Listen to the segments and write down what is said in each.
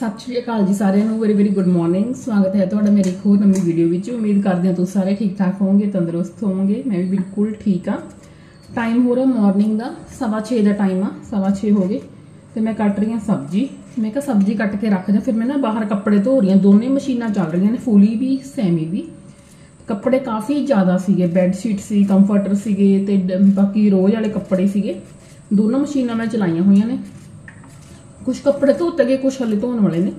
ਸਤਿ ਸ਼੍ਰੀ ਅਕਾਲ ਜੀ ਸਾਰਿਆਂ ਨੂੰ ਵੈਰੀ ਵੈਰੀ ਗੁੱਡ ਮਾਰਨਿੰਗ ਸਵਾਗਤ ਹੈ ਤੁਹਾਡਾ ਮੇਰੀ ਇੱਕ ਹੋਰ ਨਵੀਂ ਵੀਡੀਓ ਵਿੱਚ ਉਮੀਦ ਕਰਦੇ ਹਾਂ ਤੁਸੀਂ ਸਾਰੇ ਠੀਕ ਠਾਕ ਹੋਵੋਗੇ ਤੰਦਰੁਸਤ ਹੋਵੋਗੇ ਮੈਂ ਵੀ ਬਿਲਕੁਲ ਠੀਕ ਆ ਟਾਈਮ ਹੋ ਰਿਹਾ ਮਾਰਨਿੰਗ ਦਾ ਸਵਾ 6 ਦਾ ਟਾਈਮ ਆ ਸਵਾ 6 ਹੋ ਗਏ ਤੇ ਮੈਂ ਕੱਟ ਰਹੀ ਹਾਂ ਸਬਜ਼ੀ ਮੈਂ ਕਿਹਾ ਸਬਜ਼ੀ ਕੱਟ ਕੇ ਰੱਖ ਜਾਂ ਫਿਰ ਮੈਂ ਨਾ ਬਾਹਰ ਕੱਪੜੇ ਧੋ ਰਹੀ ਹਾਂ ਦੋਨੇ ਮਸ਼ੀਨਾਂ ਚੱਲ ਰਹੀਆਂ ਨੇ ਫੂਲੀ ਵੀ ਸੈਮੀ ਵੀ ਕੱਪੜੇ ਕਾਫੀ ਜ਼ਿਆਦਾ ਸੀਗੇ ਬੈੱਡ ਸ਼ੀਟ ਸੀ ਕੰਫਰਟਰ ਸੀਗੇ ਤੇ ਬਾਕੀ ਰੋਜ਼ ਵਾਲੇ ਕੱਪੜੇ ਸੀਗੇ ਦੋਨੋਂ ਮਸ਼ੀਨਾਂ ਮੈਂ ਚਲਾਈਆਂ ਹੋਈਆਂ ਨੇ ਕੁਝ ਕੱਪੜੇ ਤੋਂ ਗਏ ਕੁਝ ਹਲੇ ਧੋਣ ਵਾਲੇ ਨੇ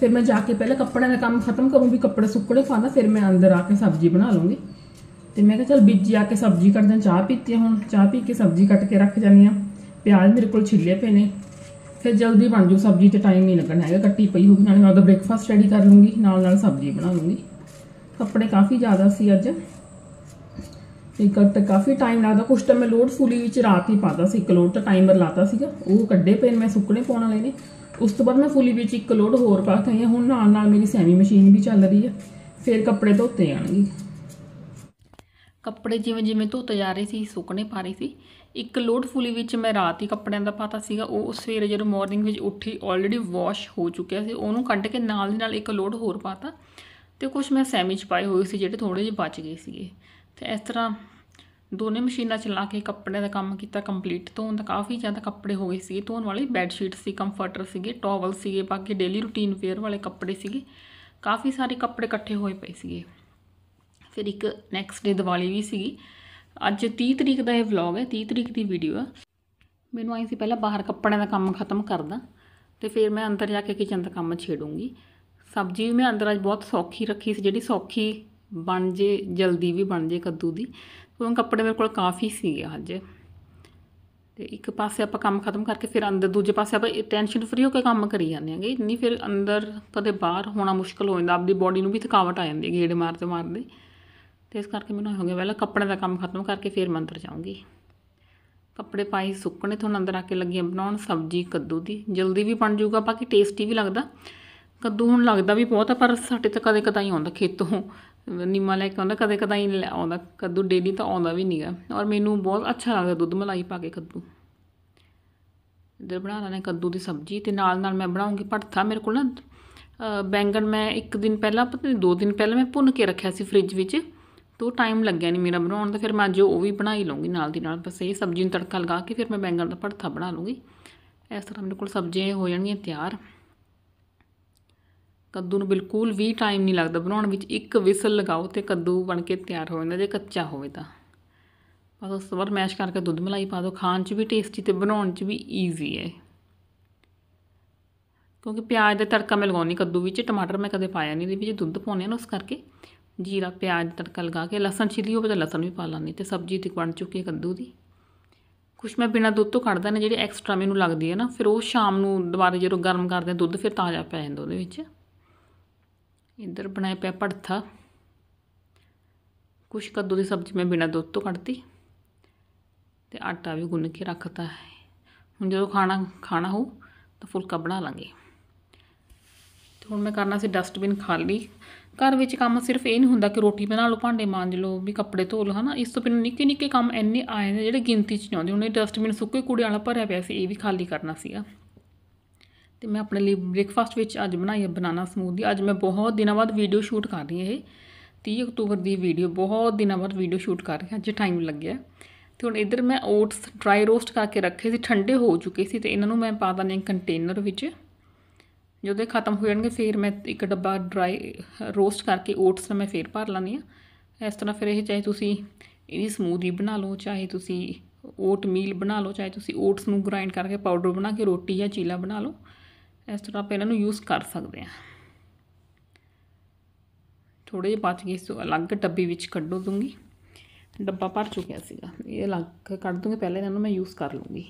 ਫਿਰ ਮੈਂ ਜਾ ਕੇ ਪਹਿਲਾਂ ਕੱਪੜਿਆਂ ਦਾ ਕੰਮ ਖਤਮ ਕਰੂੰ ਵੀ ਕੱਪੜੇ ਸੁੱਕਣੇ ਪਾਣਾ ਫਿਰ ਮੈਂ ਅੰਦਰ ਆ ਕੇ ਸਬਜ਼ੀ ਬਣਾ ਲਵਾਂਗੀ ਤੇ ਮੈਂ ਕਿਹਾ ਚਲ ਬੀਜੀ ਆ ਕੇ ਸਬਜ਼ੀ ਕੱਟ ਦਾਂ ਚਾਹ ਪੀਤੀ ਹੁਣ ਚਾਹ ਪੀ ਕੇ ਸਬਜ਼ੀ ਕੱਟ ਕੇ ਰੱਖ ਜਾਨੀ ਆ ਪਿਆਜ਼ ਮੇਰੇ ਕੋਲ ਛਿੱਲੇ ਪਏ ਨੇ ਫਿਰ ਜਲਦੀ ਬਣ ਜੂ ਸਬਜ਼ੀ ਤੇ ਟਾਈਮ ਨਹੀਂ ਲੱਗਣਾ ਹੈਗਾ ਕੱਟੀ ਪਈ ਹੋਊਗੀ ਨਾਲੇ ਮੈਂ ਉਹਦਾ ਬ੍ਰੇਕਫਾਸਟ ਰੈਡੀ ਕਰ ਲੂੰਗੀ ਨਾਲ ਨਾਲ ਸਬਜ਼ੀ ਬਣਾ ਲੂੰਗੀ ਕੱਪੜੇ ਕਾਫੀ ਜ਼ਿਆਦਾ ਸੀ ਅੱਜ ਤੇ ਕੱਟ ਕਾਫੀ ਟਾਈਮ ਲੱਗਦਾ ਕੁਛ ਤਾਂ ਮੈਂ ਲੋਡ ਫੁਲੀ ਵਿੱਚ ਰਾਤ ਹੀ ਪਾਦਾ ਸੀ ਇੱਕ ਲੋਡ ਤਾਂ ਟਾਈਮਰ ਲਾਤਾ ਸੀਗਾ ਉਹ ਕੱਢੇ ਪਏ ਮੈਂ ਸੁੱਕਣੇ ਪਾਉਣ ਵਾਲੇ ਨੇ ਉਸ ਤੋਂ ਬਾਅਦ ਮੈਂ ਫੁਲੀ ਵਿੱਚ ਇੱਕ ਲੋਡ ਹੋਰ ਪਾ ਕੇ ਹੁਣ ਨਾਲ ਨਾਲ ਮੇਰੀ ਸੈਮੀ ਮਸ਼ੀਨ ਵੀ ਚੱਲ ਰਹੀ ਹੈ ਫਿਰ ਕੱਪੜੇ ਧੋਤੇ ਜਾਣਗੇ ਕੱਪੜੇ ਜਿਵੇਂ ਜਿਵੇਂ ਧੋਤੇ ਜਾ ਰਹੇ ਸੀ ਸੁੱਕਣੇ ਪਾ ਰਹੀ ਸੀ ਇੱਕ ਲੋਡ ਫੁਲੀ ਵਿੱਚ ਮੈਂ ਰਾਤ ਹੀ ਕੱਪੜਿਆਂ ਦਾ ਪਾਤਾ ਸੀਗਾ ਉਹ ਸਵੇਰੇ ਜਦੋਂ ਮਾਰਨਿੰਗ ਵਿੱਚ ਉੱਠੀ ਆਲਰੇਡੀ ਵਾਸ਼ ਹੋ ਚੁੱਕਿਆ ਸੀ ਉਹਨੂੰ ਕੱਢ ਕੇ ਨਾਲ ਦੀ ਨਾਲ ਇੱਕ ਲੋਡ ਹੋਰ ਪਾਤਾ ਤੇ ਕੁਝ ਮੈਂ ਸੈਮੀ ਚ ਪਾਏ ਹੋਏ ਸੀ ਜਿਹੜੇ ਥੋੜੇ ਜਿਹਾ ਬਚ ਗਏ ਸੀਗੇ ਤੇ ਇਸ ਤਰ੍ਹਾਂ ਦੋਨੇ ਮਸ਼ੀਨਾਂ ਚਲਾ ਕੇ ਕੱਪੜੇ ਦਾ ਕੰਮ ਕੀਤਾ ਕੰਪਲੀਟ ਤੋਂ ਤਾਂ ਕਾਫੀ ਜ਼ਿਆਦਾ ਕੱਪੜੇ ਹੋ ਗਏ ਸੀ ਧੋਣ ਵਾਲੇ ਬੈੱਡ ਸ਼ੀਟ ਸੀ ਕੰਫਰਟਰ ਸੀਗੇ ਟਾਵਲ ਸੀਗੇ ਬਾਕੀ ਡੇਲੀ ਰੂਟੀਨ ਵੇਅਰ ਵਾਲੇ ਕੱਪੜੇ ਸੀਗੇ ਕਾਫੀ ਸਾਰੇ ਕੱਪੜੇ ਇਕੱਠੇ ਹੋਏ ਪਏ ਸੀਗੇ ਫਿਰ ਇੱਕ ਨੈਕਸਟ ਡੇ ਦੀਵਾਲੀ ਵੀ ਸੀਗੀ ਅੱਜ 30 ਤਰੀਕ ਦਾ ਇਹ ਵਲੌਗ ਹੈ 30 ਤਰੀਕ ਦੀ ਵੀਡੀਓ ਹੈ ਮੈਨੂੰ ਆਈ ਸੀ ਪਹਿਲਾਂ ਬਾਹਰ ਕੱਪੜਿਆਂ ਦਾ ਕੰਮ ਖਤਮ ਕਰਦਾ ਤੇ ਫਿਰ ਮੈਂ ਅੰਦਰ ਜਾ ਕੇ ਕਿਚਨ ਦਾ ਕੰਮ ਛੇੜੂੰਗੀ ਸਬਜ਼ੀ ਵੀ ਮੈਂ ਅੰਦਰ ਅੱਜ ਬਹੁਤ ਸੌਖੀ ਰੱਖੀ ਸੀ ਜਿਹੜੀ ਸੌਖੀ ਬਣ ਜੇ ਜਲਦੀ ਵੀ ਬਣ ਜੇ ਕੱਦੂ ਦੀ ਕਿਉਂਕਿ ਕੱਪੜੇ ਮੇਰੇ ਕੋਲ ਕਾਫੀ ਸੀਗੇ ਅੱਜ ਤੇ ਇੱਕ ਪਾਸੇ ਆਪਾਂ ਕੰਮ ਖਤਮ ਕਰਕੇ ਫਿਰ ਅੰਦਰ ਦੂਜੇ ਪਾਸੇ ਆਪਾਂ ਟੈਨਸ਼ਨ ਫਰੀ ਹੋ ਕੇ ਕੰਮ ਕਰੀ ਜਾਂਦੇ ਹਾਂਗੇ ਨਹੀਂ ਫਿਰ ਅੰਦਰ ਕਦੇ ਬਾਹਰ ਹੋਣਾ ਮੁਸ਼ਕਲ ਹੋ ਜਾਂਦਾ ਆਪਦੀ ਬਾਡੀ ਨੂੰ ਵੀ ਥਕਾਵਟ ਆ ਜਾਂਦੀ ਹੈ ਮਾਰ ਮਾਰਦੇ ਮਾਰਦੇ ਤੇ ਇਸ ਕਰਕੇ ਮੈਨੂੰ ਹੋ ਗਿਆ ਪਹਿਲਾਂ ਕੱਪੜੇ ਦਾ ਕੰਮ ਖਤਮ ਕਰਕੇ ਫਿਰ ਮੰਦਰ ਅੰਦਰ ਜਾਊਂਗੀ ਕੱਪੜੇ ਪਾਈ ਸੁੱਕਣੇ ਤੋਂ ਅੰਦਰ ਆ ਕੇ ਲੱਗੀਆਂ ਬਣਾਉਣ ਸਬਜ਼ੀ ਕੱਦੂ ਦੀ ਜਲਦੀ ਵੀ ਬਣ ਜਾਊਗਾ ਬਾਕੀ ਟੇਸਟੀ ਵੀ ਲੱਗਦਾ ਕੱਦੂ ਹੁਣ ਲੱਗਦਾ ਵੀ ਬਹੁਤ ਆ ਪਰ ਸਾਡੇ ਤਾਂ ਕਦੇ ਕਦਾਈ ਆਉਂਦਾ ਖੇਤੋਂ ਨੀਮਾ ਲੈ ਕੇ ਆਉਂਦਾ ਕਦੇ ਕਦਾਈ ਆਉਂਦਾ ਕੱਦੂ ਡੇਲੀ ਤਾਂ ਆਉਂਦਾ ਵੀ ਨਹੀਂਗਾ ਔਰ ਮੈਨੂੰ ਬਹੁਤ ਅੱਛਾ ਲੱਗਦਾ ਦੁੱਧ ਮਲਾਈ ਪਾ ਕੇ ਕੱਦੂ ਇਧਰ ਬਣਾ ਨੇ ਕੱਦੂ ਦੀ ਸਬਜ਼ੀ ਤੇ ਨਾਲ ਨਾਲ ਮੈਂ ਬਣਾਉਂਗੀ ਪੜਥਾ ਮੇਰੇ ਕੋਲ ਨਾ ਬੈਂਗਣ ਮੈਂ ਇੱਕ ਦਿਨ ਪਹਿਲਾਂ ਪਤਾ ਨਹੀਂ ਦੋ ਦਿਨ ਪਹਿਲਾਂ ਮੈਂ ਭੁੰਨ ਕੇ ਰੱਖਿਆ ਸੀ ਫ੍ਰਿਜ ਵਿੱਚ ਤੋ ਟਾਈਮ ਲੱਗਿਆ ਨਹੀਂ ਮੇਰਾ ਬਣਾਉਣ ਦਾ ਫਿਰ ਮੈਂ ਅੱਜ ਉਹ ਵੀ ਬਣਾ ਹੀ ਲਵਾਂਗੀ ਨਾਲ ਦੀ ਨਾਲ ਬਸ ਇਹ ਸਬਜ਼ੀ ਨੂੰ ਤੜਕਾ ਲਗਾ ਕੇ ਫਿਰ ਮੈਂ ਬੈਂਗਣ ਦਾ ਪੜਥਾ ਬਣਾ ਲਵਾਂਗੀ ਇਸ ਤਰ੍ਹਾਂ ਮੇਰੇ ਕੋਲ ਸਬਜ਼ੀਆਂ ਹੋ ਜਾਣਗੀਆਂ ਤਿਆਰ ਕੱਦੂ ਨੂੰ ਬਿਲਕੁਲ ਵੀ ਟਾਈਮ ਨਹੀਂ ਲੱਗਦਾ ਬਣਾਉਣ ਵਿੱਚ ਇੱਕ ਵਿਸਲ ਲਗਾਓ ਤੇ ਕੱਦੂ ਬਣ ਕੇ ਤਿਆਰ ਹੋ ਜਾਂਦਾ ਜੇ ਕੱਚਾ ਹੋਵੇ ਤਾਂ ਬਸ ਉਸ ਤੋਂ ਬਾਅਦ ਮੈਸ਼ ਕਰਕੇ ਦੁੱਧ ਮਲਾਈ ਪਾ ਦਿਓ ਖਾਣ 'ਚ ਵੀ ਟੇਸਟੀ ਤੇ ਬਣਾਉਣ 'ਚ ਵੀ ਈਜ਼ੀ ਹੈ ਕਿਉਂਕਿ ਪਿਆਜ਼ ਦਾ ਤੜਕਾ ਮੈਂ ਲਗਾਉਣੀ ਕੱਦੂ ਵਿੱਚ ਟਮਾਟਰ ਮੈਂ ਕਦੇ ਪਾਇਆ ਨਹੀਂ ਇਹਦੇ ਵਿੱਚ ਦੁੱਧ ਪਾਉਣੇ ਆ ਨਾ ਉਸ ਕਰਕੇ ਜੀਰਾ ਪਿਆਜ਼ ਤੜਕਾ ਲਗਾ ਕੇ ਲਸਣ ਛਿੱਲੀ ਹੋਵੇ ਤਾਂ ਲਸਣ ਵੀ ਪਾ ਲਾਂਗੇ ਤੇ ਸਬਜ਼ੀ ਤੇ ਬਣ ਚੁੱਕੀ ਹੈ ਕੱਦੂ ਦੀ ਕੁਛ ਮੈਂ ਬਿਨਾ ਦੁੱਧ ਤੋਂ ਕੱਢਦਾ ਨੇ ਜਿਹੜੀ ਐਕਸਟਰਾ ਮੈਨੂੰ ਲੱਗਦੀ ਹੈ ਨਾ ਫਿਰ ਉਹ ਸ਼ਾਮ ਨੂੰ ਦੁਬਾਰਾ ਜਦੋਂ ਗਰਮ ਕਰਦੇ ਦੁੱਧ ਫਿਰ ਤਾਜ਼ਾ ਪੈ ਜਾਂਦਾ ਉਹਦੇ ਵਿੱਚ ਇੱਧਰ ਬਣਾਇਆ ਪਿਆ ਪੜਥਾ ਕੁਛ ਕੱਦੂ ਦੀ ਸਬਜ਼ੀ ਮੈਂ ਬਿਨਾਂ ਦੁੱਧ ਤੋਂ ਕੱਢਤੀ ਤੇ ਆਟਾ ਵੀ ਗੁੰਨ ਕੇ ਰੱਖਤਾ ਹੈ ਹੁਣ ਜਦੋਂ ਖਾਣਾ ਖਾਣਾ ਹੋ ਤਾਂ ਫੁਲਕਾ ਬਣਾ ਲਾਂਗੇ ਤੇ ਹੁਣ ਮੈਂ ਕਰਨਾ ਸੀ ਡਸਟਬਿਨ ਖਾਲੀ ਘਰ ਵਿੱਚ ਕੰਮ ਸਿਰਫ ਇਹ ਨਹੀਂ ਹੁੰਦਾ ਕਿ ਰੋਟੀ ਬਣਾ ਲਓ ਭਾਂਡੇ ਮਾਂਜ ਲਓ ਵੀ ਕੱਪੜੇ ਧੋ ਲਓ ਹਨਾ ਇਸ ਤੋਂ ਬਿਨਾਂ ਨਿੱਕੇ ਨਿੱਕੇ ਕੰਮ ਇੰਨੇ ਆਏ ਨੇ ਜਿਹੜੇ ਗਿਣਤੀ 'ਚ ਨਹੀਂ ਆਉਂਦੇ ਹੁਣ ਇਹ ਡਸਟਬਿਨ ਸੁੱਕੇ ਕੂੜੇ ਵਾਲਾ ਭਰਿਆ ਪਿਆ ਸੀ ਇਹ ਵੀ ਖਾਲੀ ਕਰਨਾ ਸੀਗਾ ਤੇ ਮੈਂ ਆਪਣੇ ਲਈ ਬ੍ਰੇਕਫਾਸਟ ਵਿੱਚ ਅੱਜ ਬਣਾਈ ਹੈ ਬਨਾਨਾ ਸਮੂਦੀ ਅੱਜ ਮੈਂ ਬਹੁਤ ਦਿਨਾਂ ਬਾਅਦ ਵੀਡੀਓ ਸ਼ੂਟ ਕਰ ਰਹੀ ਹਾਂ ਇਹ 30 ਅਕਤੂਬਰ ਦੀ ਵੀਡੀਓ ਬਹੁਤ ਦਿਨਾਂ ਬਾਅਦ ਵੀਡੀਓ ਸ਼ੂਟ ਕਰ ਰਹੀ ਹਾਂ ਅੱਜ ਟਾਈਮ ਲੱਗਿਆ ਤੇ ਹੁਣ ਇਧਰ ਮੈਂ ਓਟਸ ਡਰਾਈ ਰੋਸਟ ਕਰਕੇ ਰੱਖੇ ਸੀ ਠੰਡੇ ਹੋ ਚੁੱਕੇ ਸੀ ਤੇ ਇਹਨਾਂ ਨੂੰ ਮੈਂ ਪਾ ਦਾਂਗੀ ਕੰਟੇਨਰ ਵਿੱਚ ਜਦੋਂ ਇਹ ਖਤਮ ਹੋ ਜਾਣਗੇ ਫਿਰ ਮੈਂ ਇੱਕ ਡੱਬਾ ਡਰਾਈ ਰੋਸਟ ਕਰਕੇ ਓਟਸ ਨਾਲ ਮੈਂ ਫੇਰ ਭਰ ਲਾਂਦੀ ਆ ਇਸ ਤਰ੍ਹਾਂ ਫਿਰ ਇਹ ਚਾਹੇ ਤੁਸੀਂ ਇਹਦੀ ਸਮੂਦੀ ਬਣਾ ਲਓ ਚਾਹੇ ਤੁਸੀਂ ਓਟ ਮੀਲ ਬਣਾ ਲਓ ਚਾਹੇ ਤੁਸੀਂ ਓਟਸ ਨੂੰ ਗ੍ਰਾਈਂਡ ਕਰਕੇ ਪਾਊਡਰ ਬਣਾ ਕੇ ਰੋਟੀ ਜਾਂ ਚੀਲਾ ਬਣਾ ਲਓ ਇਸ ਤਰ੍ਹਾਂ ਆਪਾਂ ਇਹਨਾਂ ਨੂੰ ਯੂਜ਼ ਕਰ ਸਕਦੇ ਹਾਂ ਥੋੜੇ ਜਿਹਾ ਬਚ ਗਏ ਇਸ ਅਲੱਗ ਡੱਬੀ ਵਿੱਚ ਕੱਢੋ ਦੂੰਗੀ ਡੱਬਾ ਭਰ ਚੁੱਕਿਆ ਸੀਗਾ ਇਹ ਅਲੱਗ ਕੱਢ ਦੂੰਗੀ ਪਹਿਲੇ ਇਹਨਾਂ ਨੂੰ ਮੈਂ ਯੂਜ਼ ਕਰ ਲੂੰਗੀ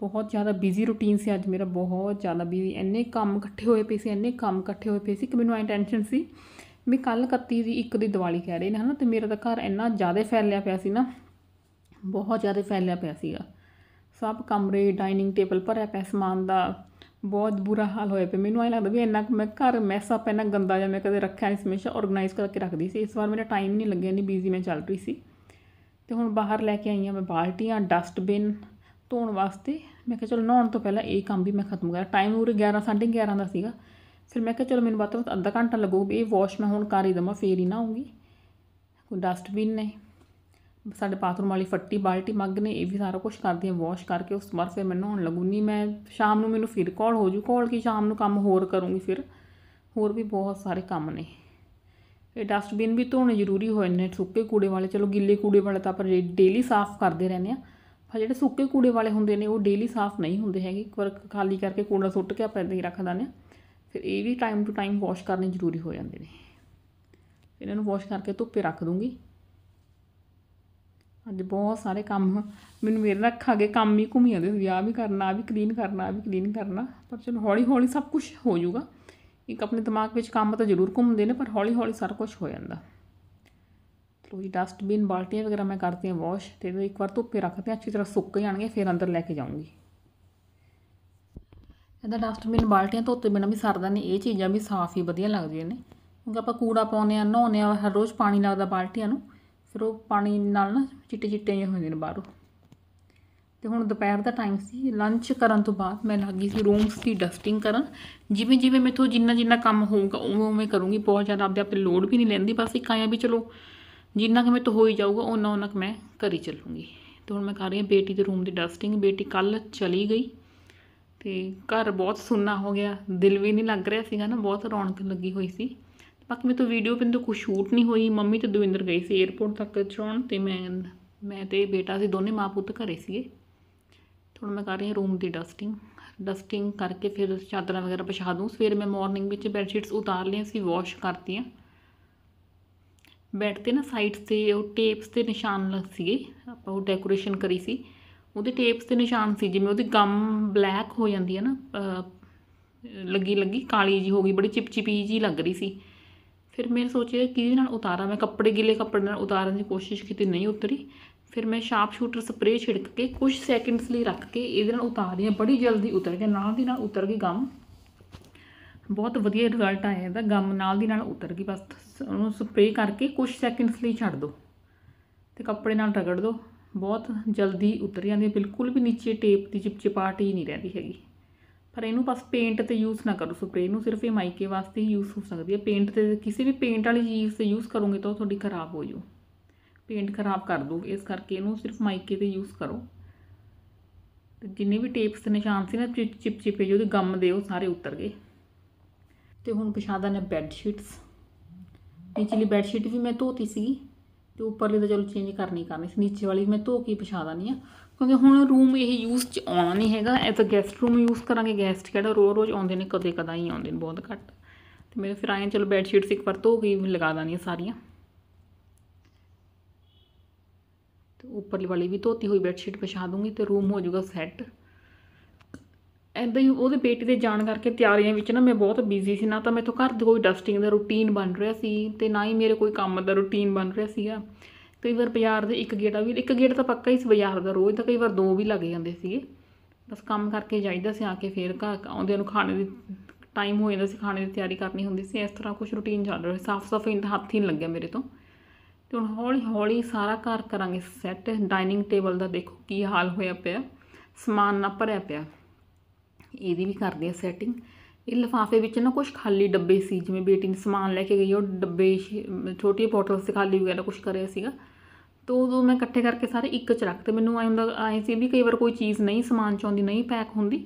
ਬਹੁਤ ਜ਼ਿਆਦਾ ਬਿਜ਼ੀ ਰੁਟੀਨ ਸੀ ਅੱਜ ਮੇਰਾ ਬਹੁਤ ਜ਼ਿਆਦਾ ਬਿਜ਼ੀ ਇੰਨੇ ਕੰਮ ਇਕੱਠੇ ਹੋਏ ਪਏ ਸੀ ਇੰਨੇ ਕੰਮ ਇਕੱਠੇ ਹੋਏ ਪਏ ਸੀ ਕਿ ਮੈਨੂੰ ਐ ਟੈਨਸ਼ਨ ਸੀ ਵੀ ਕੱਲ ਕੱਤੀ ਦੀ ਇੱਕ ਦੀ ਦੀਵਾਲੀ ਕਹਿ ਰਹੇ ਨੇ ਹਨਾ ਤੇ ਮੇਰਾ ਤਾਂ ਘਰ ਇੰਨਾ ਜ਼ਿਆਦਾ ਫੈਲਿਆ ਪਿਆ ਸੀ ਨਾ ਬਹੁਤ ਜ਼ਿਆਦਾ ਫੈਲਿਆ ਪਿਆ ਸੀਗਾ ਸਭ ਕਮਰੇ ਡਾਈਨਿੰਗ ਟੇਬਲ ਭਰਿਆ ਪਿਆ ਸਮਾਨ ਦਾ ਬਹੁਤ ਬੁਰਾ ਹਾਲ ਹੋਇਆ ਪਿਆ ਮੈਨੂੰ ਆਇਆ ਲੱਗਦਾ ਵੀ ਇੰਨਾ ਮੈਂ ਘਰ ਮੈਸ ਅਪ ਇੰਨਾ ਗੰਦਾ ਜਾਂ ਮੈਂ ਕਦੇ ਰੱਖਿਆ ਨਹੀਂ ਸਮੇਸ਼ਾ ਆਰਗੇਨਾਈਜ਼ ਕਰਕੇ ਰੱਖਦੀ ਸੀ ਇਸ ਵਾਰ ਮੇਰਾ ਟਾਈਮ ਨਹੀਂ ਲੱਗਿਆ ਨਹੀਂ ਬੀਜ਼ੀ ਮੈਂ ਚੱਲ ਰਹੀ ਸੀ ਤੇ ਹੁਣ ਬਾਹਰ ਲੈ ਕੇ ਆਈ ਆ ਮੈਂ ਬਾਲਟੀਆਂ ਡਸਟਬਿਨ ਧੋਣ ਵਾਸਤੇ ਮੈਂ ਕਿਹਾ ਚਲੋ ਨਹਾਉਣ ਤੋਂ ਪਹਿਲਾਂ ਇਹ ਕੰਮ ਵੀ ਮੈਂ ਖਤਮ ਕਰਾਂ ਟਾਈਮ ਉਰੇ 11 11:30 ਦਾ ਸੀਗਾ ਫਿਰ ਮੈਂ ਕਿਹਾ ਚਲੋ ਮੈਨੂੰ ਬਾਤ ਅੱਧਾ ਘੰਟਾ ਲੱਗੂ ਇਹ ਵਾਸ਼ ਮੈਂ ਹੁਣ ਕਰ ਹੀ ਦਵਾਂ ਫੇਰ ਹੀ ਨਾ ਆਉਂਗੀ ਕੋਈ ਡਸਟਬਿਨ ਨੇ ਸਾਡੇ ਬਾਥਰੂਮ ਵਾਲੀ ਫੱਟੀ ਬਾਲਟੀ ਮੱਗ ਨੇ ਇਹ ਵੀ ਸਾਰਾ ਕੁਝ ਕਰਦੀ ਆ ਵਾਸ਼ ਕਰਕੇ ਉਸ ਤੋਂ ਫਿਰ ਮੈਂ ਨਹਾਉਣ ਲੱਗੂ ਮੈਂ ਸ਼ਾਮ ਨੂੰ ਮੈਨੂੰ ਫਿਰ ਕਾਲ ਹੋ ਜੂ ਕਾਲ ਕੀ ਸ਼ਾਮ ਨੂੰ ਕੰਮ ਹੋਰ ਕਰੂੰਗੀ ਫਿਰ ਹੋਰ ਵੀ ਬਹੁਤ ਸਾਰੇ ਕੰਮ ਨੇ ਫਿਰ ਡਸਟਬਿਨ ਵੀ ਧੋਣੇ ਜ਼ਰੂਰੀ ਹੋਏ ਨੇ ਸੁੱਕੇ ਕੂੜੇ ਵਾਲੇ ਚਲੋ ਗਿੱਲੇ ਕੂੜੇ ਵਾਲੇ ਤਾਂ ਆਪਾਂ ਡੇਲੀ ਸਾਫ਼ ਕਰਦੇ ਰਹਿੰਦੇ ਆ ਪਰ ਜਿਹੜੇ ਸੁੱਕੇ ਕੂੜੇ ਵਾਲੇ ਹੁੰਦੇ ਨੇ ਉਹ ਡੇਲੀ ਸਾਫ਼ ਨਹੀਂ ਹੁੰਦੇ ਹੈਗੇ ਇੱਕ ਵਾਰ ਖਾਲੀ ਕਰਕੇ ਕੂੜਾ ਸੁੱਟ ਕੇ ਆਪਾਂ ਇਦਾਂ ਹੀ ਰੱਖ ਦਿੰਦੇ ਆ ਫਿਰ ਇਹ ਵੀ ਟਾਈਮ ਟੂ ਟਾਈਮ ਵਾਸ਼ ਕਰਨੇ ਜ਼ਰੂਰੀ ਹੋ ਜਾਂਦੇ ਨੇ ਇਹਨਾਂ ਨੂੰ ਵਾਸ਼ ਕਰਕੇ ਧੁੱਪੇ ਰੱਖ ਦੂੰਗੀ ਅੱਜ ਬਹੁਤ ਸਾਰੇ ਕੰਮ ਮੈਨੂੰ ਮੇਰੇ ਰੱਖਾਂਗੇ ਕੰਮ ਹੀ ਘੁੰਮੀ ਜਾਂਦੇ ਸੀ ਆ ਵੀ ਕਰਨਾ ਆ ਵੀ ਕਲੀਨ ਕਰਨਾ ਆ ਵੀ ਕਲੀਨ ਕਰਨਾ ਪਰ ਚਲੋ ਹੌਲੀ ਹੌਲੀ ਸਭ ਕੁਝ ਹੋ ਜਾਊਗਾ ਇੱਕ ਆਪਣੇ ਦਿਮਾਗ ਵਿੱਚ ਕੰਮ ਤਾਂ ਜ਼ਰੂਰ ਘੁੰਮਦੇ ਨੇ ਪਰ ਹੌਲੀ ਹੌਲੀ ਸਾਰਾ ਕੁਝ ਹੋ ਜਾਂਦਾ ਚਲੋ ਡਸਟ ਡਸਟਬਿਨ ਬਾਲਟੀਆਂ ਵਗੈਰਾ ਮੈਂ ਕਰਦੀ ਹਾਂ ਵਾਸ਼ ਤੇ ਇਹਨੂੰ ਇੱਕ ਵਾਰ ਧੁੱਪੇ ਰੱਖਦੇ ਹਾਂ ਅੱਛੀ ਤਰ੍ਹਾਂ ਸੁੱਕ ਜਾਣਗੇ ਫਿਰ ਅੰਦਰ ਲੈ ਕੇ ਜਾਊਂਗੀ ਇਹਦਾ ਡਸਟਬਿਨ ਬਾਲਟੀਆਂ ਧੋਤੇ ਬਿਨਾਂ ਵੀ ਸਰਦਾ ਨਹੀਂ ਇਹ ਚੀਜ਼ਾਂ ਵੀ ਸਾਫ਼ ਹੀ ਵਧੀਆ ਲੱਗਦੀਆਂ ਨੇ ਕਿਉਂਕਿ ਆਪਾਂ ਕੂੜਾ ਪਾਉਂਦੇ ਆ ਨਹਾਉਂਦੇ ਆ ਹਰ ਰੋਜ਼ ਪਾਣੀ ਲੱਗਦਾ ਬਾਲਟੀਆਂ ਨੂੰ ਫਿਰ ਉਹ ਪਾਣੀ ਨਾਲ ਨਾ ਚਿੱਟੇ ਚਿੱਟੇ ਜਿਹੇ ਹੁੰਦੇ ਨੇ ਬਾਹਰੋਂ ਤੇ ਹੁਣ ਦੁਪਹਿਰ ਦਾ ਟਾਈਮ ਸੀ ਲੰਚ ਕਰਨ ਤੋਂ ਬਾਅਦ ਮੈਂ ਲੱਗੀ ਸੀ ਰੂਮਸ ਦੀ ਡਸਟਿੰਗ ਕਰਨ ਜਿਵੇਂ ਜਿਵੇਂ ਮੇਥੋਂ ਜਿੰਨਾ ਜਿੰਨਾ ਕੰਮ ਹੋਊਗਾ ਉਵੇਂ ਉਵੇਂ ਕਰੂੰਗੀ ਬਹੁਤ ਜ਼ਿਆਦਾ ਆਪਦੇ ਆਪ ਤੇ ਲੋਡ ਵੀ ਨਹੀਂ ਲੈਂਦੀ ਬਸ ਇੱਕ ਆਇਆ ਵੀ ਚਲੋ ਜਿੰਨਾ ਕਿ ਮੇਥੋਂ ਹੋ ਹੀ ਜਾਊਗਾ ਉਹਨਾਂ ਉਹਨਾਂ ਮੈਂ ਕਰੀ ਚੱਲੂੰਗੀ ਤੇ ਹੁਣ ਮੈਂ ਕਰ ਰਹੀ ਹਾਂ ਬੇਟੀ ਦੇ ਰੂਮ ਦੀ ਡਸਟਿੰਗ ਬੇਟੀ ਕੱਲ ਚਲੀ ਗਈ ਤੇ ਘਰ ਬਹੁਤ ਸੁੰਨਾ ਹੋ ਗਿਆ ਦਿਲ ਵੀ ਨਹੀਂ ਲੱਗ ਰਿਹਾ ਸੀਗਾ ਨਾ ਬਹੁਤ ਰੌਣਕ ਲੱਗੀ ਹੋਈ ਸੀ ਬਾਕੀ ਮੈਂ ਤਾਂ ਵੀਡੀਓ ਪਿੰਨ ਕੋ ਕੁਝ ਸ਼ੂਟ ਨਹੀਂ ਹੋਈ ਮੰਮੀ ਤੇ ਦਵਿੰਦਰ ਗਏ ਸੀ 에어ਪੋਰਟ ਤੱਕ ਚੋਣ ਤੇ ਮੈਂ ਮੈਂ ਤੇ ਬੇਟਾ ਸੀ ਦੋਨੇ ਮਾਂ ਪੁੱਤ ਘਰੇ ਸੀਗੇ ਹੁਣ ਮੈਂ ਕਰ ਰਹੀ ਹਾਂ ਰੂਮ ਦੀ ਡਸਟਿੰਗ ਡਸਟਿੰਗ ਕਰਕੇ ਫਿਰ ਚਾਦਰਾਂ ਵਗੈਰਾ ਪਛਾ ਦੂੰ ਸਵੇਰ ਮੈਂ ਮਾਰਨਿੰਗ ਵਿੱਚ ਬੈੱਡ ਸ਼ੀਟਸ ਉਤਾਰ ਲਈਆਂ ਸੀ ਵਾਸ਼ ਕਰਤੀਆਂ ਬੈੱਡ ਤੇ ਨਾ ਸਾਈਡਸ ਤੇ ਉਹ ਟੇਪਸ ਤੇ ਨਿਸ਼ਾਨ ਲੱਗ ਸੀਗੇ ਆਪਾਂ ਉਹ ਡੈਕੋਰੇਸ਼ਨ ਕਰੀ ਸੀ ਉਹਦੇ ਟੇਪਸ ਤੇ ਨਿਸ਼ਾਨ ਸੀ ਜਿਵੇਂ ਉਹਦੀ ਗਮ ਬਲੈਕ ਹੋ ਜਾਂਦੀ ਹੈ ਨਾ ਲੱਗੀ ਲੱਗੀ ਕਾਲੀ ਜੀ ਹੋ ਗਈ ਬੜੀ ਚਿਪਚਿਪੀ ਜੀ ਲੱਗ ਰਹੀ ਸੀ ਫਿਰ ਮੈਂ ਸੋਚਿਆ ਕਿ ਇਹਦੇ ਨਾਲ ਉਤਾਰਾਂ ਮੈਂ ਕੱਪੜੇ ਗਿੱਲੇ ਕੱਪੜੇ ਨਾਲ ਉਤਾਰਨ ਦੀ ਕੋਸ਼ਿਸ਼ ਕੀਤੀ ਨਹੀਂ ਉਤਰੀ ਫਿਰ ਮੈਂ ਸ਼ਾਰਪ ਸ਼ੂਟਰ ਸਪਰੇਅ ਛਿੜਕ ਕੇ ਕੁਝ ਸੈਕਿੰਡਸ ਲਈ ਰੱਖ ਕੇ ਇਹਦੇ ਨਾਲ ਉਤਾਰਿਆ ਹਾਂ ਬੜੀ ਜਲਦੀ ਉਤਰ ਗਿਆ ਨਾਲ ਦੀ ਨਾਲ ਉਤਰ ਗਈ ਗਮ ਬਹੁਤ ਵਧੀਆ ਰਿਜ਼ਲਟ ਆਇਆ ਇਹਦਾ ਗਮ ਨਾਲ ਦੀ ਨਾਲ ਉਤਰ ਗਈ ਬਸ ਉਹਨੂੰ ਸਪਰੇਅ ਕਰਕੇ ਕੁਝ ਸੈਕਿੰਡਸ ਲਈ ਛੱਡ ਦਿਓ ਤੇ ਕੱਪੜੇ ਨਾਲ ਰਗੜ ਦਿਓ ਬਹੁਤ ਜਲਦੀ ਉਤਰ ਜਾਂਦੀ ਹੈ ਬਿਲਕੁਲ ਵੀ ਨੀਚੇ ਟੇਪ ਦੀ ਚਿਪਚਿਪਾਟ ਹੀ ਨਹੀਂ ਰਹਿੰਦੀ ਹੈਗੀ ਪਰ ਇਹਨੂੰ ਬਸ ਪੇਂਟ ਤੇ ਯੂਜ਼ ਨਾ ਕਰੋ ਸਪਰੇ ਨੂੰ ਸਿਰਫ ਇਹ ਮਾਈਕੇ ਵਾਸਤੇ ਹੀ ਯੂਜ਼ ਹੋ ਸਕਦੀ ਹੈ ਪੇਂਟ ਤੇ ਕਿਸੇ ਵੀ ਪੇਂਟ ਵਾਲੀ ਚੀਜ਼ ਤੇ ਯੂਜ਼ ਕਰੋਗੇ ਤਾਂ ਉਹ ਤੁਹਾਡੀ ਖਰਾਬ ਹੋ ਜੂ ਪੇਂਟ ਖਰਾਬ ਕਰ ਦੂ ਇਸ ਕਰਕੇ ਇਹਨੂੰ ਸਿਰਫ ਮਾਈਕੇ ਤੇ ਯੂਜ਼ ਕਰੋ ਤੇ ਜਿੰਨੇ ਵੀ ਟੇਪਸ ਦੇ ਨਿਸ਼ਾਨ ਸੀ ਨਾ ਚਿਪ ਚਿਪੇ ਜਿਹਦੇ ਗਮ ਦੇ ਉਹ ਸਾਰੇ ਉਤਰ ਗਏ ਤੇ ਹੁਣ ਪਛਾਦਾ ਨੇ ਬੈੱਡ ਸ਼ੀਟਸ ਨੀਚਲੀ ਬੈੱਡ ਸ਼ੀਟ ਵੀ ਮੈਂ ਧੋਤੀ ਸੀ ਤੇ ਉੱਪਰਲੀ ਤਾਂ ਚਲੋ ਚੇਂਜ ਕਰਨੀ ਕਰਨੀ ਸੀ ਨੀਚੇ ਵਾਲੀ ਮੈਂ ਧੋ ਕੇ ਪਛਾਦਾ ਨਹੀਂ ਆ ਕਿਉਂਕਿ ਹੁਣ ਰੂਮ ਇਹ ਯੂਜ਼ ਚ ਆਉਣਾ ਨਹੀਂ ਹੈਗਾ as a guest room use ਕਰਾਂਗੇ ਗੈਸਟ ਕਿਹੜਾ ਰੋ ਰੋਜ਼ ਆਉਂਦੇ ਨੇ ਕਦੇ ਕਦਾ ਹੀ ਆਉਂਦੇ ਨੇ ਬਹੁਤ ਘੱਟ ਤੇ ਮੇਰੇ ਫਿਰ ਆਏ ਚਲੋ ਬੈੱਡ ਸ਼ੀਟਸ ਇੱਕ ਵਾਰ ਧੋ ਗਈ ਲਗਾ ਦਾਂੀਆਂ ਸਾਰੀਆਂ ਤੇ ਉੱਪਰਲੀ ਵਾਲੀ ਵੀ ਧੋਤੀ ਹੋਈ ਬੈੱਡ ਸ਼ੀਟ ਪਛਾ ਦੂੰਗੀ ਤੇ ਰੂਮ ਹੋ ਜਾਊਗਾ ਸੈੱਟ ਐਂਦਾ ਹੀ ਉਹਦੇ ਬੇਟੀ ਦੇ ਜਾਣ ਕਰਕੇ ਤਿਆਰੀਆਂ ਵਿੱਚ ਨਾ ਮੈਂ ਬਹੁਤ ਬਿਜ਼ੀ ਸੀ ਨਾ ਤਾਂ ਮੇਥੋਂ ਘਰ ਦੀ ਕੋਈ ਡਸਟਿੰਗ ਦਾ ਰੁਟੀਨ ਬਣ ਰਿਹਾ ਸੀ ਤੇ ਨਾ ਹੀ ਮੇਰੇ ਕੋਈ ਕੰਮ ਦਾ ਰੁਟੀਨ ਬਣ ਰਿਹਾ ਸੀਗਾ ਕਈ ਵਾਰ ਬਾਜ਼ਾਰ ਦੇ ਇੱਕ ਗੇੜਾ ਵੀ ਇੱਕ ਗੇੜਾ ਤਾਂ ਪੱਕਾ ਹੀ ਬਾਜ਼ਾਰ ਦਾ ਰੋਜ਼ ਤਾਂ ਕਈ ਵਾਰ ਦੋ ਵੀ ਲੱਗ ਜਾਂਦੇ ਸੀਗੇ ਬਸ ਕੰਮ ਕਰਕੇ ਜਾਈਦਾ ਸੀ ਆ ਕੇ ਫੇਰ ਘਰ ਆਉਂਦੇ ਨੂੰ ਖਾਣੇ ਦੀ ਟਾਈਮ ਹੋ ਜਾਂਦਾ ਸੀ ਖਾਣੇ ਦੀ ਤਿਆਰੀ ਕਰਨੀ ਹੁੰਦੀ ਸੀ ਇਸ ਤਰ੍ਹਾਂ ਕੁਝ ਰੁਟੀਨ ਚੱਲ ਰਿਹਾ ਸਾਫ ਸਫਾਈ ਦਾ ਹੱਥ ਹੀ ਲੱਗਿਆ ਮੇਰੇ ਤੋਂ ਤੇ ਹੁਣ ਹੌਲੀ ਹੌਲੀ ਸਾਰਾ ਘਰ ਕਰਾਂਗੇ ਸੈੱਟ ਡਾਈਨਿੰਗ ਟੇਬਲ ਦਾ ਦੇਖੋ ਕੀ ਹਾਲ ਹੋਇਆ ਪਿਆ ਸਮਾਨ ਨਾ ਭਰਿਆ ਪਿਆ ਇਹਦੀ ਵੀ ਕਰਦੇ ਆ ਸੈਟਿੰਗ ਇਹ ਲਫਾਫੇ ਵਿੱਚ ਨਾ ਕੁਝ ਖਾਲੀ ਡੱਬੇ ਸੀ ਜਿਵੇਂ ਬੇਟੀ ਨੇ ਸਮਾਨ ਲੈ ਕੇ ਗਈ ਉਹ ਡੱਬੇ ਛੋਟੀ ਬੋਟਲਸ ਤੇ ਖਾਲੀ ਵਗੈਰਾ ਕੁਝ ਕਰਿਆ ਸੀਗਾ ਤੋ ਉਹ ਮੈਂ ਇਕੱਠੇ ਕਰਕੇ ਸਾਰੇ ਇੱਕ ਚ ਰੱਖਤੇ ਮੈਨੂੰ ਆਏ ਹੁੰਦਾ ਆਏ ਸੀ ਵੀ ਕਈ ਵਾਰ ਕੋਈ ਚੀਜ਼ ਨਹੀਂ ਸਮਾਨ ਚ ਨਹੀਂ ਪੈਕ ਹੁੰਦੀ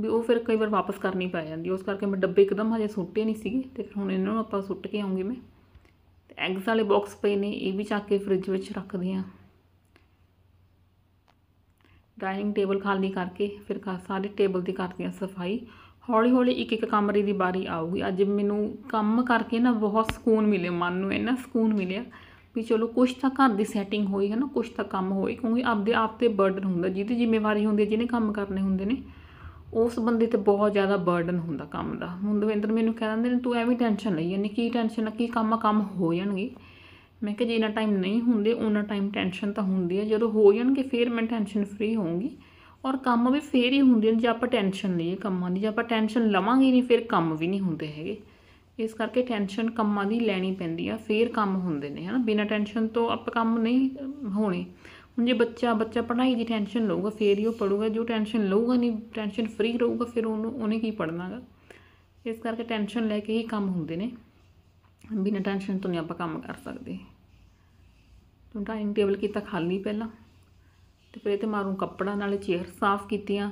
ਵੀ ਉਹ ਫਿਰ ਕਈ ਵਾਰ ਵਾਪਸ ਕਰਨੀ ਪੈ ਜਾਂਦੀ ਉਸ ਕਰਕੇ ਮੈਂ ਡੱਬੇ ਇੱਕਦਮ ਹਜੇ ਸੁੱਟੇ ਨਹੀਂ ਸੀਗੇ ਤੇ ਫਿਰ ਹੁਣ ਇਹਨਾਂ ਨੂੰ ਆਪਾਂ ਸੁੱਟ ਕੇ ਆਉਂਗੇ ਮੈਂ ਤੇ ਐਗਸ ਵਾਲੇ ਬਾਕਸ ਪਏ ਨੇ ਇਹ ਵੀ ਚੱਕ ਕੇ ਫ੍ਰਿਜ ਵਿੱਚ ਰੱਖਦੇ ਆ ਡਾਈਨਿੰਗ ਟੇਬਲ ਖਾਲੀ ਕਰਕੇ ਫਿਰ ਸਾਰੇ ਟੇਬਲ ਦੀ ਕਰਦੇ ਆ ਸਫਾਈ ਹੌਲੀ ਹੌਲੀ ਇੱਕ ਇੱਕ ਕਮਰੇ ਦੀ ਬਾਰੀ ਆਊਗੀ ਅੱਜ ਮੈਨੂੰ ਕੰਮ ਕਰਕੇ ਨਾ ਬਹੁਤ ਸਕੂਨ ਮਿਲਿਆ ਮਨ ਨੂੰ ਇੰਨਾ ਸਕੂਨ ਮਿਲਿਆ ਵੀ ਚਲੋ ਕੁਛ ਤਾਂ ਘਰ ਦੀ ਸੈਟਿੰਗ ਹੋਈ ਹੈ ਨਾ ਕੁਛ ਤਾਂ ਕੰਮ ਹੋਏ ਕਿਉਂਕਿ ਆਪਦੇ ਆਪ ਤੇ ਬਰਡਨ ਹੁੰਦਾ ਜਿਹਦੀ ਜ਼ਿੰਮੇਵਾਰੀ ਹੁੰਦੀ ਹੈ ਜਿਹਨੇ ਕੰਮ ਕਰਨੇ ਹੁੰਦੇ ਨੇ ਉਸ ਬੰਦੇ ਤੇ ਬਹੁਤ ਜ਼ਿਆਦਾ ਬਰਡਨ ਹੁੰਦਾ ਕੰਮ ਦਾ ਹੁਣ ਦਵਿੰਦਰ ਮੈਨੂੰ ਕਹਿੰਦੇ ਨੇ ਤੂੰ ਐਵੇਂ ਟੈਨਸ਼ਨ ਲਈ ਯਾਨੀ ਕੀ ਟੈਨਸ਼ਨ ਆ ਕੀ ਕੰਮ ਕੰਮ ਹੋ ਜਾਣਗੇ ਮੈਂ ਕਿਹਾ ਜੇ ਇਨਾ ਟਾਈਮ ਨਹੀਂ ਹੁੰਦੇ ਉਹਨਾਂ ਟਾਈਮ ਟੈਨਸ਼ਨ ਤਾਂ ਹੁੰਦੀ ਹੈ ਜਦੋਂ ਹੋ ਜਾਣਗੇ ਫਿਰ ਮੈਂ ਟੈਨਸ਼ਨ ਫ੍ਰੀ ਹੋਊਂਗੀ ਔਰ ਕੰਮ ਵੀ ਫੇਰ ਹੀ ਹੁੰਦੇ ਨੇ ਜੇ ਆਪਾਂ ਟੈਨਸ਼ਨ ਲਈਏ ਕੰਮਾਂ ਦੀ ਜੇ ਆਪਾਂ ਟੈਨਸ਼ਨ ਲਵਾਂਗੇ ਨਹੀਂ ਫਿਰ ਕੰਮ ਵੀ ਨਹੀਂ ਹੁੰਦੇ ਹੈਗੇ ਇਸ ਕਰਕੇ ਟੈਨਸ਼ਨ ਕੰਮਾਂ ਦੀ ਲੈਣੀ ਪੈਂਦੀ ਆ ਫੇਰ ਕੰਮ ਹੁੰਦੇ ਨੇ ਹਨਾ ਬਿਨਾਂ ਟੈਨਸ਼ਨ ਤੋਂ ਆਪਾਂ ਕੰਮ ਨਹੀਂ ਹੋਣੇ ਹੁਣ ਜੇ ਬੱਚਾ ਬੱਚਾ ਪੜ੍ਹਾਈ ਦੀ ਟੈਨਸ਼ਨ ਲਊਗਾ ਫੇਰ ਹੀ ਉਹ ਪੜੂਗਾ ਜੋ ਟੈਨਸ਼ਨ ਲਊਗਾ ਨਹੀਂ ਟੈਨਸ਼ਨ ਫ੍ਰੀ ਰਹੂਗਾ ਫਿਰ ਉਹਨੂੰ ਉਹਨੇ ਕੀ ਪੜਨਾਗਾ ਇਸ ਕਰਕੇ ਟੈਨਸ਼ਨ ਲੈ ਕੇ ਹੀ ਕੰਮ ਹੁੰਦੇ ਨੇ ਬਿਨਾਂ ਟੈਨਸ਼ਨ ਤੋਂ ਨਹੀਂ ਆਪਾਂ ਕੰਮ ਕਰ ਸਕਦੇ ਤੁਹਾਨੂੰ ਟਾਈਮ ਟੇਬਲ ਕੀਤਾ ਖਾਲੀ ਪਹਿਲਾਂ ਤੇ ਫਿਰ ਇਹ ਤੇ ਮਾਰੂ ਕੱਪੜਾ ਨਾਲ ਚੇਅਰ ਸਾਫ਼ ਕੀਤੀਆਂ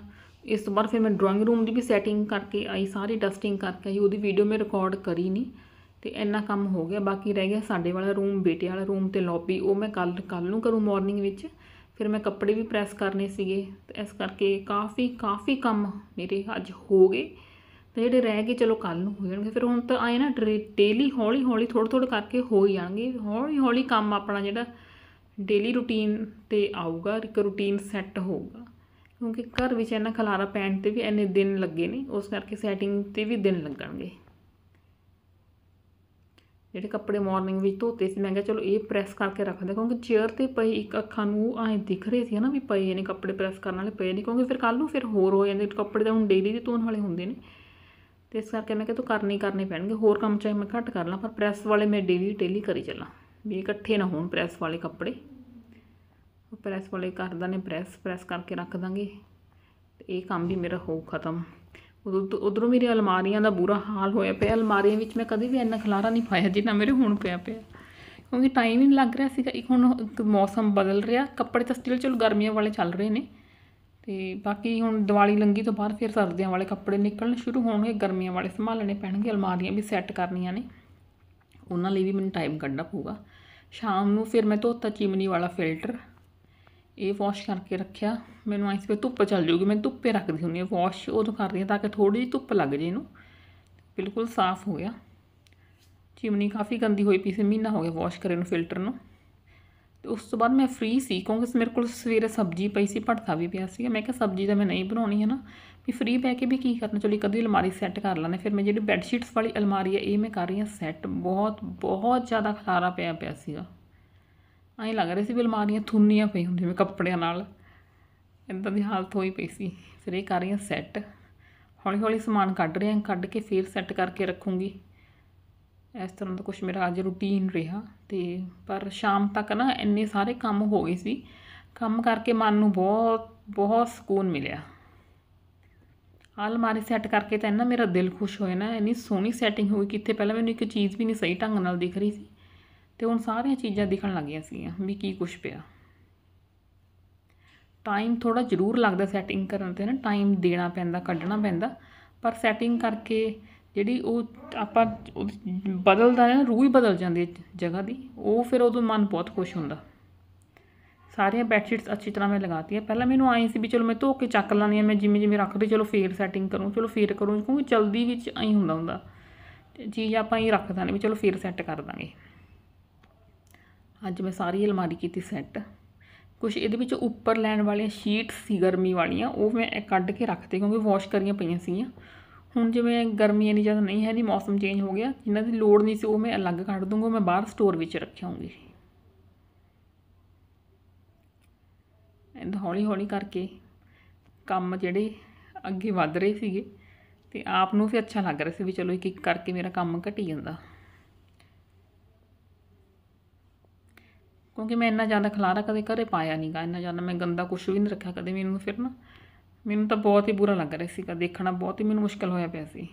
ਇਸ ਤੋਂ ਬਾਅਦ ਫਿਰ ਮੈਂ ਡਰਾਇੰਗ ਰੂਮ ਦੀ ਵੀ ਸੈਟਿੰਗ ਕਰਕੇ ਆਈ ਸਾਰੀ ਡਸਟਿੰਗ ਕਰਕੇ ਆਈ ਉਹਦੀ ਵੀਡੀਓ ਮੈਂ ਰਿਕਾਰਡ ਕਰੀ ਨਹੀਂ ਤੇ ਇੰਨਾ ਕੰਮ ਹੋ ਗਿਆ ਬਾਕੀ ਰਹਿ ਗਿਆ ਸਾਡੇ ਵਾਲਾ ਰੂਮ ਬੇਟੇ ਵਾਲਾ ਰੂਮ ਤੇ ਲੌਬੀ ਉਹ ਮੈਂ ਕੱਲ ਕੱਲ ਨੂੰ ਕਰੂੰ ਮਾਰਨਿੰਗ ਵਿੱਚ ਫਿਰ ਮੈਂ ਕੱਪੜੇ ਵੀ ਪ੍ਰੈਸ ਕਰਨੇ ਸੀਗੇ ਤੇ ਇਸ ਕਰਕੇ ਕਾਫੀ ਕਾਫੀ ਕੰਮ ਮੇਰੇ ਅੱਜ ਹੋ ਗਏ ਤੇ ਜਿਹੜੇ ਰਹਿ ਗਏ ਚਲੋ ਕੱਲ ਨੂੰ ਹੋ ਜਾਣਗੇ ਫਿਰ ਹੁਣ ਤਾਂ ਆਏ ਨਾ ਡੇਲੀ ਹੌਲੀ ਹੌਲੀ ਥੋੜਾ ਥੋੜਾ ਕਰਕੇ ਹੋ ਹੀ ਜਾਣਗੇ ਹੌਲੀ ਹੌਲੀ ਕੰਮ ਆਪਣਾ ਜਿਹੜਾ ਡੇਲੀ ਰੁਟੀਨ ਤੇ ਆਊਗਾ ਇੱਕ ਰੁਟੀਨ ਸੈੱਟ ਹੋਊਗਾ ਕਿਉਂਕਿ ਘਰ ਵਿੱਚ ਇਹਨਾਂ ਖਲਾਰਾ ਪੈਣ ਤੇ ਵੀ ਇੰਨੇ ਦਿਨ ਲੱਗੇ ਨੇ ਉਸ ਕਰਕੇ ਸੈਟਿੰਗ ਤੇ ਵੀ ਦਿਨ ਲੱਗਣਗੇ ਜਿਹੜੇ ਕੱਪੜੇ ਮਾਰਨਿੰਗ ਵਿੱਚ ਧੋਤੇ ਸੀ ਮੈਂ ਕਿਹਾ ਚਲੋ ਇਹ ਪ੍ਰੈਸ ਕਰਕੇ ਰੱਖ ਦਿਆਂ ਕਿਉਂਕਿ ਚੇਅਰ ਤੇ ਪਈ ਇੱਕ ਅੱਖਾਂ ਨੂੰ ਐਂ ਦਿਖ ਰਹੇ ਸੀ ਹਨਾ ਵੀ ਪਏ ਨੇ ਕੱਪੜੇ ਪ੍ਰੈਸ ਕਰਨ ਵਾਲੇ ਪਏ ਨੇ ਕਿਉਂਕਿ ਫਿਰ ਕੱਲ ਨੂੰ ਫਿਰ ਹੋਰ ਹੋ ਜਾਂਦੇ ਕੱਪੜੇ ਤਾਂ ਹੁਣ ਡੇਲੀ ਦੇ ਧੋਣ ਵਾਲੇ ਹੁੰਦੇ ਨੇ ਤੇ ਇਸ ਕਰਕੇ ਮੈਂ ਕਿਹਾ ਤੂੰ ਕਰਨੀ ਕਰਨੇ ਪੈਣਗੇ ਹੋਰ ਕੰਮ ਚਾਹੇ ਮੈਂ ਘੱਟ ਕਰ ਲਾਂ ਪਰ ਪ੍ਰੈਸ ਵਾਲੇ ਮੈਂ ਡੇਲੀ ਡੇਲੀ ਕਰੀ ਚੱਲਾਂ ਵੀ ਇਕੱਠੇ ਨਾ ਹੋਣ ਪ੍ਰੈਸ ਵਾਲੇ ਕੱਪੜੇ ਪ੍ਰੈਸ ਵਾਲੇ ਕਰਦਾਂ ਨੇ ਪ੍ਰੈਸ ਪ੍ਰੈਸ ਕਰਕੇ ਰੱਖ ਦਾਂਗੇ ਤੇ ਇਹ ਕੰਮ ਵੀ ਮੇਰਾ ਹੋ ਖਤਮ ਉਦੋਂ ਉਧਰੋਂ ਮੇਰੀ ਅਲਮਾਰੀਆਂ ਦਾ ਬੁਰਾ ਹਾਲ ਹੋਇਆ ਪਿਆ ਅਲਮਾਰੀਆਂ ਵਿੱਚ ਮੈਂ ਕਦੇ ਵੀ ਇੰਨਾ ਖਲਾਰਾ ਨਹੀਂ ਪਾਇਆ ਜਿੰਨਾ ਮੇਰੇ ਹੁਣ ਪਿਆ ਪਿਆ ਕਿਉਂਕਿ ਟਾਈਮ ਹੀ ਨਹੀਂ ਲੱਗ ਰਿਹਾ ਸੀਗਾ ਇੱਕ ਹੁਣ ਮੌਸਮ ਬਦਲ ਰਿਹਾ ਕੱਪੜੇ ਤਾਂ ਸਟਿਲ ਚਲ ਗਰਮੀਆਂ ਵਾਲੇ ਚੱਲ ਰਹੇ ਨੇ ਤੇ ਬਾਕੀ ਹੁਣ ਦੀਵਾਲੀ ਲੰਗੀ ਤੋਂ ਬਾਅਦ ਫਿਰ ਸਰਦੀਆਂ ਵਾਲੇ ਕੱਪੜੇ ਨਿਕਲਣ ਸ਼ੁਰੂ ਹੋਣਗੇ ਗਰਮੀਆਂ ਵਾਲੇ ਸੰਭਾਲਣੇ ਪੈਣਗੇ ਅਲਮਾਰੀਆਂ ਵੀ ਸੈੱਟ ਕਰਨੀਆਂ ਨੇ ਉਹਨਾਂ ਲਈ ਵੀ ਮੈਨੂੰ ਟਾਈਮ ਕੱਢਣਾ ਪਊਗਾ ਸ਼ਾਮ ਨੂੰ ਫਿਰ ਮੈਂ ਧੋਤਾ ਚਿਮਨੀ ਵਾਲਾ ਫਿਲਟਰ ਇਹ ਵਾਸ਼ ਕਰਕੇ ਰੱਖਿਆ ਮੈਨੂੰ ਆਇਸ ਪੇ ਧੁੱਪ ਚੱਲ ਜੂਗੀ ਮੈਂ ਧੁੱਪੇ ਰੱਖਦੀ ਹੁੰਦੀ ਹਾਂ ਵਾਸ਼ ਉਦੋਂ ਕਰਦੀ ਹਾਂ ਤਾਂ ਕਿ ਥੋੜੀ ਜਿਹੀ ਧੁੱਪ ਲੱਗ ਜੇ ਇਹਨੂੰ ਬਿਲਕੁਲ ਸਾਫ਼ ਹੋ ਗਿਆ ਚਿਮਨੀ ਕਾਫੀ ਗੰਦੀ ਹੋਈ ਪਈ ਸੀ ਮਹੀਨਾ ਹੋ ਗਿਆ ਵਾਸ਼ ਕਰੇ ਨੂੰ ਫਿਲਟਰ ਨੂੰ ਤੇ ਉਸ ਤੋਂ ਬਾਅਦ ਮੈਂ ਫ੍ਰੀ ਸੀ ਕਿਉਂਕਿ ਮੇਰੇ ਕੋਲ ਸਵੇਰੇ ਸਬਜ਼ੀ ਪਈ ਸੀ ਭੜਥਾ ਵੀ ਪਿਆ ਸੀ ਮੈਂ ਕਿਹਾ ਸਬਜ਼ੀ ਤਾਂ ਮੈਂ ਨਹੀਂ ਬਣਾਉਣੀ ਹੈ ਨਾ ਵੀ ਫ੍ਰੀ ਬੈ ਕੇ ਵੀ ਕੀ ਕਰਨਾ ਚਲੋ ਇੱਕ ਅੱਧੀ ਅਲਮਾਰੀ ਸੈੱਟ ਕਰ ਲੈਣੇ ਫਿਰ ਮੈਂ ਜਿਹੜੀ ਬੈੱਡ ਸ਼ੀਟਸ ਵਾਲੀ ਅਲਮਾਰੀ ਹੈ ਇਹ ਮੈਂ ਕਰ ਰਹੀ ਹਾਂ ਸੈੱਟ ਬਹੁਤ ਬਹੁਤ ਜ਼ਿਆਦਾ ਖਲਾਰਾ ਪਿਆ ਪਿਆ ਸੀਗਾ ਐਂ ਲੱਗ ਰਿਹਾ ਸੀ ਵੀ ਅਲਮਾਰੀਆਂ ਥੁੰਨੀਆਂ ਪਈ ਹੁੰਦੀਆਂ ਮੈਂ ਕੱਪੜਿਆਂ ਨਾਲ ਇੰਦਾਂ ਦੀ ਹਾਲਤ ਹੋਈ ਪਈ ਸੀ ਫਿਰ ਇਹ ਕਰ ਰਹੀ ਹਾਂ ਸੈੱਟ ਹੌਲੀ ਹੌਲੀ ਸਮਾਨ ਕੱਢ ਰਹੀ ਹਾਂ ਕੱਢ ਕੇ ਫਿਰ ਸੈੱਟ ਕਰਕੇ ਰੱਖੂੰਗੀ ਇਸ ਤਰ੍ਹਾਂ ਦਾ ਕੁਝ ਮੇਰਾ ਅੱਜ ਰੁਟੀਨ ਰਿਹਾ ਤੇ ਪਰ ਸ਼ਾਮ ਤੱਕ ਨਾ ਇੰਨੇ ਸਾਰੇ ਕੰਮ ਹੋ ਗਏ ਸੀ ਕੰਮ ਕਰਕੇ ਮਨ ਨੂੰ ਬਹੁਤ ਬਹੁਤ ਸਕੂਨ ਮਿਲਿਆ ਆਲਮਾਰੀ ਸੈੱਟ ਕਰਕੇ ਤਾਂ ਇਹਨਾਂ ਮੇਰਾ ਦਿਲ ਖੁਸ਼ ਹੋਇਆ ਨਾ ਇੰਨੀ ਸੋਹਣੀ ਸੈਟਿੰਗ ਹੋਈ ਕਿੱਥੇ ਪਹਿਲਾਂ ਮੈਨੂੰ ਇੱਕ ਚੀਜ਼ ਵੀ ਨਹੀਂ ਸਹੀ ਢੰਗ ਨਾਲ ਦਿਖ ਰਹੀ ਸੀ ਤੇ ਹੁਣ ਸਾਰੀਆਂ ਚੀਜ਼ਾਂ ਦਿਖਣ ਲੱਗੀਆਂ ਸੀਗੀਆਂ ਵੀ ਕੀ ਕੁਝ ਪਿਆ ਟਾਈਮ ਥੋੜਾ ਜ਼ਰੂਰ ਲੱਗਦਾ ਸੈਟਿੰਗ ਕਰਨ ਤੇ ਨਾ ਟਾਈਮ ਦੇਣਾ ਪੈਂਦਾ ਕੱਢਣਾ ਪੈਂਦਾ ਪਰ ਸੈਟਿੰਗ ਕਰਕੇ ਜਿਹੜੀ ਉਹ ਆਪਾਂ ਬਦਲਦਾ ਨਾ ਰੂਹ ਹੀ ਬਦਲ ਜਾਂਦੀ ਹੈ ਜਗ੍ਹਾ ਦੀ ਉਹ ਫਿਰ ਉਦੋਂ ਮਨ ਬਹੁਤ ਖੁਸ਼ ਹੁੰਦਾ ਸਾਰੀਆਂ ਬੈਡਸ਼ੀਟਸ ਅੱਛੀ ਤਰ੍ਹਾਂ ਮੈਂ ਲਗਾਤੀ ਹੈ ਪਹਿਲਾਂ ਮੈਨੂੰ ਆਈ ਸੀ ਵੀ ਚਲੋ ਮੈਂ ਧੋ ਕੇ ਚੱਕ ਲਾਂਦੀ ਆ ਮੈਂ ਜਿਵੇਂ ਜਿਵੇਂ ਰੱਖਦੀ ਚਲੋ ਫੇਰ ਸੈਟਿੰਗ ਕਰੂੰ ਚਲੋ ਫੇਰ ਕਰੂੰ ਕਿਉਂਕਿ ਜਲਦੀ ਵਿੱਚ ਆਈ ਹੁੰਦਾ ਹੁੰਦਾ ਚੀਜ਼ ਆਪਾਂ ਇਹ ਰੱਖ ਦਾਂਗੇ ਵੀ ਚਲੋ ਫੇਰ ਸੈੱਟ ਕਰ ਦਾਂਗੇ ਅੱਜ ਮੈਂ ਸਾਰੀ ਅਲਮਾਰੀ ਕੀਤੀ ਸੈੱਟ ਕੁਝ ਇਹਦੇ ਵਿੱਚ ਉੱਪਰ ਲੈਣ ਵਾਲੀਆਂ ਸ਼ੀਟਸ ਸੀ ਗਰਮੀ ਵਾਲੀਆਂ ਉਹ ਮੈਂ ਕੱਢ ਕੇ ਰੱਖਤੇ ਕਿਉਂਕਿ ਵਾਸ਼ ਕਰੀਆਂ ਪਈਆਂ ਸੀਗੀਆਂ ਹੁਣ ਜਿਵੇਂ ਗਰਮੀ ਇੰਨੀ ਜ਼ਿਆਦਾ ਨਹੀਂ ਹੈ ਦੀ ਮੌਸਮ ਚੇਂਜ ਹੋ ਗਿਆ ਇਹਨਾਂ ਦੀ ਲੋੜ ਨਹੀਂ ਸੀ ਉਹ ਮੈਂ ਅਲੱਗ ਕੱਢ ਦੂੰਗਾ ਮੈਂ ਬਾਹਰ ਸਟੋਰ ਵਿੱਚ ਰੱਖਿਆ ਰੱਖਾਂਗੀ ਹੌਲੀ ਹੌਲੀ ਕਰਕੇ ਕੰਮ ਜਿਹੜੇ ਅੱਗੇ ਵੱਧ ਰਹੇ ਸੀਗੇ ਤੇ ਆਪ ਨੂੰ ਵੀ ਅੱਛਾ ਲੱਗ ਰਿਹਾ ਸੀ ਵੀ ਚਲੋ ਇੱਕ ਇੱਕ ਕਰਕੇ ਮੇਰਾ ਕੰਮ ਘਟੀ ਜਾਂਦਾ ਕਿਉਂਕਿ ਮੈਂ ਇੰਨਾ ਜ਼ਿਆਦਾ ਖਲਾਰਾ ਕਦੇ ਘਰੇ ਪਾਇਆ ਨਹੀਂਗਾ ਇੰਨਾ ਜ਼ਿਆਦਾ ਮੈਂ ਗੰਦਾ ਕੁਝ ਵੀ ਨਹੀਂ ਰੱਖਿਆ ਕਦੇ ਮੈਨੂੰ ਫਿਰ ਨਾ ਮੈਨੂੰ ਤਾਂ ਬਹੁਤ ਹੀ ਬੁਰਾ ਲੱਗ ਰਿਹਾ ਸੀਗਾ ਦੇਖਣਾ ਬਹੁਤ ਹੀ ਮੈਨੂੰ ਮੁਸ਼ਕਲ ਹੋਇਆ ਪਿਆ ਸੀ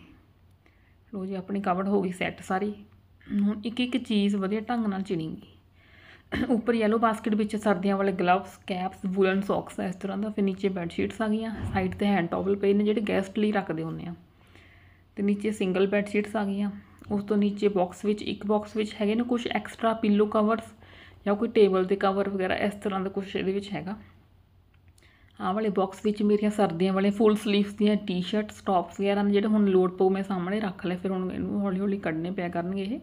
ਲੋ ਜੀ ਆਪਣੀ ਕਵਰ ਹੋ ਗਈ ਸੈੱਟ ਸਾਰੀ ਹੁਣ ਇੱਕ ਇੱਕ ਚੀਜ਼ ਵਧੀਆ ਢੰਗ ਨਾਲ ਚਿਣੀਂਗੀ ਉੱਪਰ yellow basket ਵਿੱਚ ਸਰਦੀਆਂ ਵਾਲੇ ਗਲਵਸ ਕੈਪਸ ਵੂਲਨ ਸੌਕਸ ਇਸ ਤਰ੍ਹਾਂ ਦਾ ਫਿਰ نیچے ਬੈੱਡ ਸ਼ੀਟਸ ਆ ਗਈਆਂ ਸਾਈਡ ਤੇ ਹੈਂਡ ਟਾਵਲ ਪਏ ਨੇ ਜਿਹੜੇ ਗੈਸਟ ਲਈ ਰੱਖਦੇ ਹੁੰਨੇ ਆ ਤੇ نیچے ਸਿੰਗਲ ਬੈੱਡ ਸ਼ੀਟਸ ਆ ਗਈਆਂ ਉਸ ਤੋਂ نیچے ਬਾਕਸ ਵਿੱਚ ਇੱਕ ਬਾਕਸ ਵਿੱਚ ਹੈਗੇ ਨੇ ਕੁਝ ਐਕਸਟਰਾ ਪਿੱਲੋ ਕਵਰਸ ਜਾਂ ਕੋਈ ਟੇਬਲ ਦੇ ਕਵਰ ਵਗੈਰਾ ਇਸ ਤਰ੍ਹਾਂ ਦਾ ਕੁਝ ਇਹਦੇ ਵਿੱਚ ਹੈਗਾ ਆਹ ਵਾਲੇ ਬਾਕਸ ਵਿੱਚ ਮੇਰੀਆਂ ਸਰਦੀਆਂ ਵਾਲੇ ਫੁੱਲ 슬ੀਵਸ ਦੀਆਂ ਟੀ-ਸ਼ਰਟਸ ਟੌਪਸ ਵਗੈਰਾ ਨੇ ਜਿਹੜੇ ਹੁਣ ਲੋਡ ਪਊ ਮੈਂ ਸਾਹਮਣੇ ਰੱਖ ਲਏ ਫਿਰ ਹੁਣ ਇਹਨੂੰ ਹੌਲੀ-ਹੌਲੀ ਕੱਢਨੇ ਪਿਆ ਕਰਨਗੇ ਇਹ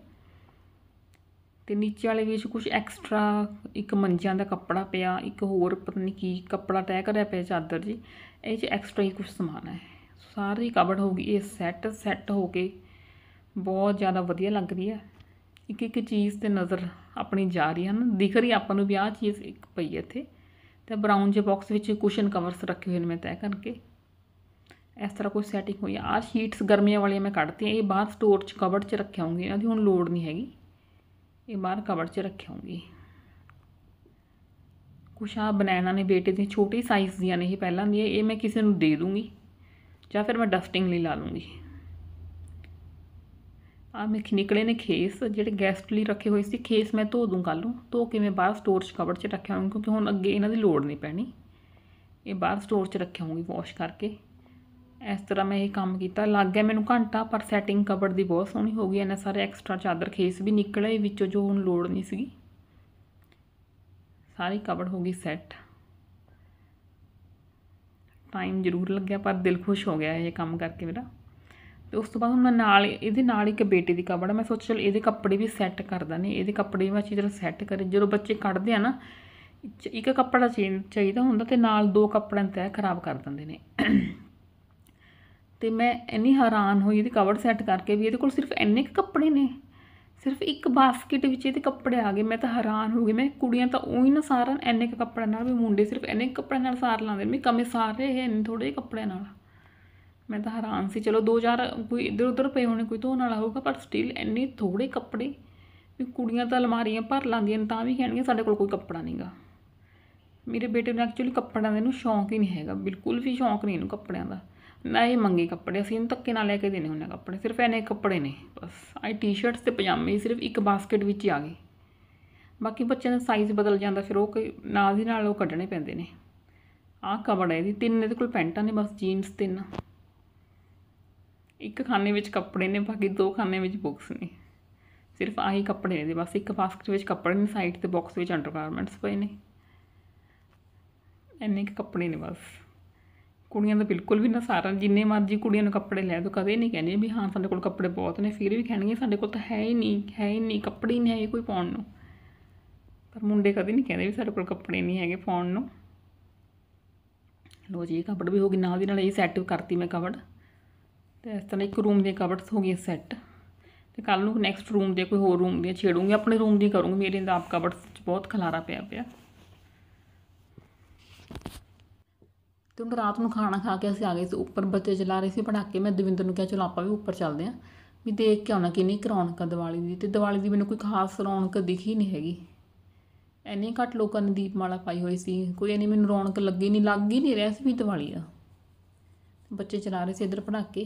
ਤੇ ਨੀਚੇ ਵਾਲੇ ਵਿੱਚ ਕੁਝ ਐਕਸਟਰਾ ਇੱਕ ਮੰਜਿਆਂ ਦਾ ਕੱਪੜਾ ਪਿਆ ਇੱਕ ਹੋਰ ਪਤਾ ਨਹੀਂ ਕੀ ਕੱਪੜਾ ਤੈਅ ਕਰਿਆ ਪਿਆ ਚਾਦਰ ਜੀ ਇਹ ਚ ਐਕਸਟਰਾ ਹੀ ਕੁਝ ਸਮਾਨ ਹੈ ਸਾਰੀ ਕਵਰਡ ਹੋ ਗਈ ਇਹ ਸੈੱਟ ਸੈੱਟ ਹੋ ਕੇ ਬਹੁਤ ਜ਼ਿਆਦਾ ਵਧੀਆ ਲੱਗ ਰਹੀ ਹੈ ਇੱਕ ਇੱਕ ਚੀਜ਼ ਤੇ ਨਜ਼ਰ ਆਪਣੀ ਜਾ ਰਹੀ ਹੈ ਨਾ ਦਿਖ ਰਹੀ ਆਪਾਂ ਨੂੰ ਵੀ ਆਹ ਚੀਜ਼ ਇੱਕ ਪਈ ਹੈ ਇੱਥੇ ਤੇ ਬਰਾਊਨ ਜੇ ਬਾਕਸ ਵਿੱਚ ਕੁਸ਼ਨ ਕਵਰਸ ਰੱਖੇ ਹੋਏ ਨੇ ਮੈਂ ਤੈਅ ਕਰਕੇ ਇਸ ਤਰ੍ਹਾਂ ਕੋਈ ਸੈਟਿੰਗ ਹੋਈ ਆ ਸ਼ੀਟਸ ਗਰਮੀਆਂ ਵਾਲੀਆਂ ਮੈਂ ਕੱਢਤੀਆਂ ਇਹ ਬਾਹਰ ਸਟੋਰ 'ਚ ਕਵਰਡ 'ਚ ਰੱਖਿਆ ਹੋਣਗੇ ਇਹਦੀ ਹੁਣ ਲੋਡ ਨਹੀਂ ਹੈਗੀ ਇਹ ਬਾਹਰ ਕਵਰ 'ਚ ਰੱਖਾਂਗੀ ਕੁਛ ਆ ਬਨਾਨਾ ਨੇ ਬੇਟੇ ਦੇ ਛੋਟੇ ਸਾਈਜ਼ ਦੀਆਂ ਨੇ ਇਹ ਪਹਿਲਾਂ ਦੀਆਂ ਇਹ ਮੈਂ ਕਿਸੇ ਨੂੰ ਦੇ ਦੂੰਗੀ ਜਾਂ ਫਿਰ ਮੈਂ ਡਸਟਿੰਗ ਲਈ ਲਾ ਲੂੰਗੀ ਆ ਮੈਂ ਨਿਕਲੇ ਨੇ ਖੇਸ ਜਿਹੜੇ ਗੈਸਟ ਲਈ ਰੱਖੇ ਹੋਏ ਸੀ ਖੇਸ ਮੈਂ ਧੋ ਦੂੰ ਕੱਲ ਨੂੰ ਧੋ ਕੇ ਮੈਂ ਬਾਹਰ ਸਟੋਰ 'ਚ ਕਵਰ 'ਚ ਰੱਖਿਆ ਹੋਊਂ ਕਿਉਂਕਿ ਹੁਣ ਅੱਗੇ ਇਹਨਾਂ ਦੀ ਲੋੜ ਨਹੀਂ ਪੈਣੀ ਇਹ ਬਾਹਰ ਸਟੋਰ 'ਚ ਰੱਖਿਆ ਹੋਊਂਗੀ ਵਾਸ਼ ਕਰਕੇ ਇਸ ਤਰ੍ਹਾਂ ਮੈਂ ਇਹ ਕੰਮ ਕੀਤਾ ਲੱਗ ਗਿਆ ਮੈਨੂੰ ਘੰਟਾ ਪਰ ਸੈਟਿੰਗ ਕਵਰ ਦੀ ਬਹੁਤ ਸੋਹਣੀ ਹੋ ਗਈ ਇਹਨਾਂ ਸਾਰੇ ਐਕਸਟਰਾ ਚਾਦਰ ਖੇਸ ਵੀ ਨਿਕਲੇ ਵਿੱਚੋਂ ਜੋ ਹੁਣ ਲੋੜ ਨਹੀਂ ਸੀਗੀ ਸਾਰੀ ਕਵਰ ਹੋ ਗਈ ਸੈੱਟ ਟਾਈਮ ਜ਼ਰੂਰ ਲੱਗਿਆ ਪਰ ਦਿਲ ਖੁਸ਼ ਹੋ ਗਿਆ ਇਹ ਕੰਮ ਕਰਕੇ ਮੇਰਾ ਤੇ ਉਸ ਤੋਂ ਬਾਅਦ ਹੁਣ ਮੈਂ ਨਾਲ ਇਹਦੇ ਨਾਲ ਇੱਕ ਬੇਟੇ ਦੀ ਕਵਰ ਮੈਂ ਸੋਚਿਆ ਚਲ ਇਹਦੇ ਕੱਪੜੇ ਵੀ ਸੈੱਟ ਕਰਦਾ ਨੇ ਇਹਦੇ ਕੱਪੜੇ ਮੈਂ ਅੱਛੀ ਤਰ੍ਹਾਂ ਸੈੱਟ ਕਰੇ ਜਦੋਂ ਬੱਚੇ ਕੱਢਦੇ ਆ ਨਾ ਇੱਕ ਕੱਪੜਾ ਚਾਹੀਦਾ ਹੁੰਦਾ ਤੇ ਨਾਲ ਦੋ ਕੱਪੜਿਆਂ ਤੇ ਖਰਾਬ ਕਰ ਦਿੰਦੇ ਨੇ ਤੇ ਮੈਂ ਇੰਨੀ ਹੈਰਾਨ ਹੋਈ ਇਹਦੀ ਕਵਰ ਸੈੱਟ ਕਰਕੇ ਵੀ ਇਹਦੇ ਕੋਲ ਸਿਰਫ ਇੰਨੇ ਕੁ ਕੱਪੜੇ ਨੇ ਸਿਰਫ ਇੱਕ ਬਾਸਕਟ ਵਿੱਚ ਇਹਦੇ ਕੱਪੜੇ ਆ ਗਏ ਮੈਂ ਤਾਂ ਹੈਰਾਨ ਹੋ ਗਈ ਮੈਂ ਕੁੜੀਆਂ ਤਾਂ ਉਹੀ ਨਾ ਸਾਰਨ ਇੰਨੇ ਕੁ ਕੱਪੜੇ ਨਾਲ ਵੀ ਮੁੰਡੇ ਸਿਰਫ ਇੰਨੇ ਕੱਪੜੇ ਨਾਲ ਸਾਰ ਲਾਉਂਦੇ ਨੇ ਕਮੇ ਰਹੇ ਇਹ ਇੰਨੇ ਥੋੜੇ ਕੱਪੜੇ ਨਾਲ ਮੈਂ ਤਾਂ ਹੈਰਾਨ ਸੀ ਚਲੋ 2000 ਕੋਈ ਇੱਧਰ ਉੱਧਰ ਪਏ ਹੋਣੇ ਕੋਈ ਧੋਣ ਵਾਲਾ ਹੋਊਗਾ ਪਰ ਸਟਿਲ ਇੰਨੇ ਥੋੜੇ ਕੱਪੜੇ ਵੀ ਕੁੜੀਆਂ ਤਾਂ ਅਲਮਾਰੀਆਂ ਭਰ ਲਾਂਦੀਆਂ ਨੇ ਤਾਂ ਵੀ ਕਹਿਣਗੀਆਂ ਸਾਡੇ ਕੋਲ ਕੋਈ ਕੱਪੜਾ ਨਹੀਂਗਾ ਮੇਰੇ ਬੇਟੇ ਨੂੰ ਐਕਚੁਅਲੀ ਕੱਪੜਿਆਂ ਦਾ ਇਹਨੂੰ ਸ਼ੌਂਕ ਹੀ ਨਹੀਂ ਹੈਗਾ ਬਿਲਕੁਲ ਵੀ ਸ਼ੌਂਕ ਨਹੀਂ ਇਹਨੂੰ ਕੱਪੜਿਆਂ ਦਾ ਮੈਂ ਇਹ ਮੰਗੇ ਕੱਪੜੇ ਅਸੀਂ ਇਹਨਾਂ ਧੱਕੇ ਨਾਲ ਲੈ ਕੇ ਦੇਣੇ ਹੁੰਨੇ ਕੱਪੜੇ ਸਿਰਫ ਇਹਨੇ ਕੱਪੜੇ ਨੇ ਬਸ ਆਈ ਟੀ-ਸ਼ਰਟਸ ਤੇ ਪਜਾਮੇ ਸਿਰਫ ਇੱਕ ਬਾਸਕਟ ਵਿੱਚ ਹੀ ਆ ਗਏ ਬਾਕੀ ਬੱਚਿਆਂ ਦਾ ਸਾਈਜ਼ ਬਦਲ ਜਾਂਦਾ ਫਿਰ ਉਹ ਨਾਲ ਦੀ ਨਾਲ ਉਹ ਕੱਢਣੇ ਪੈਂਦੇ ਨੇ ਆਹ ਕਬੜ ਹੈ ਇਹਦੀ ਤਿੰਨ ਇਹਦੇ ਕੋਲ ਪੈਂਟਾਂ ਨੇ ਬਸ ਜੀਨਸ ਤਿੰਨ ਇੱਕ ਖਾਨੇ ਵਿੱਚ ਕੱਪੜੇ ਨੇ ਬਾਕੀ ਦੋ ਖਾਨੇ ਵਿੱਚ ਬਾਕਸ ਨੇ ਸਿਰਫ ਆਹੀ ਕੱਪੜੇ ਨੇ ਬਸ ਇੱਕ ਬਾਸਕਟ ਵਿੱਚ ਕੱਪੜੇ ਨੇ ਸਾਈਡ ਤੇ ਬਾਕਸ ਵਿੱਚ ਅੰਡਰਗਾਰਮੈਂਟਸ ਪਏ ਨੇ ਇੰਨੇ ਕੱਪੜੇ ਨੇ ਬਸ ਕੁੜੀਆਂ ਦਾ ਬਿਲਕੁਲ ਵੀ ਨਾ ਸਾਰਾ ਜਿੰਨੇ ਮਰਜ਼ੀ ਕੁੜੀਆਂ ਨੂੰ ਕੱਪੜੇ ਲੈ ਦੋ ਕਦੇ ਨਹੀਂ ਕਹਿੰਦੇ ਵੀ ਹਾਂ ਸਾਡੇ ਕੋਲ ਕੱਪੜੇ ਬਹੁਤ ਨੇ ਫਿਰ ਵੀ ਕਹਿਣਗੇ ਸਾਡੇ ਕੋਲ ਤਾਂ ਹੈ ਹੀ ਨਹੀਂ ਹੈ ਹੀ ਨਹੀਂ ਕੱਪੜੇ ਹੀ ਨਹੀਂ ਹੈਗੇ ਕੋਈ ਪਾਉਣ ਨੂੰ ਪਰ ਮੁੰਡੇ ਕਦੇ ਨਹੀਂ ਕਹਿੰਦੇ ਵੀ ਸਾਡੇ ਕੋਲ ਕੱਪੜੇ ਨਹੀਂ ਹੈਗੇ ਪਾਉਣ ਨੂੰ ਲੋ ਜੀ ਇਹ ਵੀ ਹੋ ਗਈ ਨਾਲ ਦੀ ਨਾਲ ਇਹ ਸੈਟ ਕਰਤੀ ਮੈਂ ਕਵਰ ਤੇ ਇਸ ਤਰ੍ਹਾਂ ਇੱਕ ਰੂਮ ਦੇ ਕਵਰਸ ਹੋ ਗਏ ਸੈਟ ਤੇ ਕੱਲ ਨੂੰ ਨੈਕਸਟ ਰੂਮ ਦੇ ਕੋਈ ਹੋਰ ਰੂਮ ਦੀਆਂ ਛੇੜੂੰਗੀ ਆਪਣੇ ਰੂਮ ਦੀ ਕਰੂੰਗੀ ਮੇਰੇ ਦਾ ਆਪ ਕਬੜਸ ਚ ਬਹੁਤ ਖਲਾਰਾ ਪਿਆ ਪਿਆ ਤੇ ਹੁਣ ਰਾਤ ਨੂੰ ਖਾਣਾ ਖਾ ਕੇ ਅਸੀਂ ਆ ਗਏ ਸੀ ਉੱਪਰ ਬੱਚੇ ਚਲਾ ਰਹੇ ਸੀ ਪਟਾਕੇ ਮੈਂ ਦਵਿੰਦਰ ਨੂੰ ਕਿਹਾ ਚਲੋ ਆਪਾਂ ਵੀ ਉੱਪਰ ਚੱਲਦੇ ਆਂ ਵੀ ਦੇਖ ਕੇ ਆਉਣਾ ਕਿੰਨੀ ਰੌਣਕ ਕਾ ਦੀਵਾਲੀ ਦੀ ਤੇ ਦੀਵਾਲੀ ਦੀ ਮੈਨੂੰ ਕੋਈ ਖਾਸ ਰੌਣਕ ਦਿਖੀ ਨਹੀਂ ਹੈਗੀ ਐਨੇ ਘੱਟ ਲੋਕਾਂ ਨੇ ਦੀਪਮਾਲਾ ਪਾਈ ਹੋਈ ਸੀ ਕੋਈ ਐਨੀ ਮੈਨੂੰ ਰੌਣਕ ਲੱਗੀ ਨਹੀਂ ਲੱਗ ਹੀ ਨਹੀਂ ਰਿਹਾ ਸੀ ਵੀ ਦੀਵਾਲੀ ਆ ਬੱਚੇ ਚਲਾ ਰਹੇ ਸੀ ਇਧਰ ਪਟਾਕੇ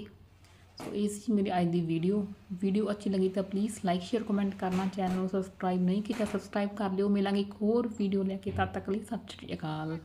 ਸੋ ਇਹ ਸੀ ਮੇਰੀ ਅੱਜ ਦੀ ਵੀਡੀਓ ਵੀਡੀਓ ਅੱਛੀ ਲੱਗੀ ਤਾਂ ਪਲੀਜ਼ ਲਾਈਕ ਸ਼ੇਅਰ ਕਮੈਂਟ ਕਰਨਾ ਚੈਨਲ ਨੂੰ ਸਬਸਕ੍ਰਾਈਬ ਨਹੀਂ ਕੀਤਾ ਸਬਸਕ੍ਰਾਈਬ ਕਰ ਲਿਓ ਮਿਲਾਂਗੇ ਇੱਕ ਹੋਰ ਵੀਡੀਓ ਲੈ ਕੇ ਤਦ ਤੱਕ ਲਈ ਸਤਿ ਸ਼੍ਰੀ ਅਕਾਲ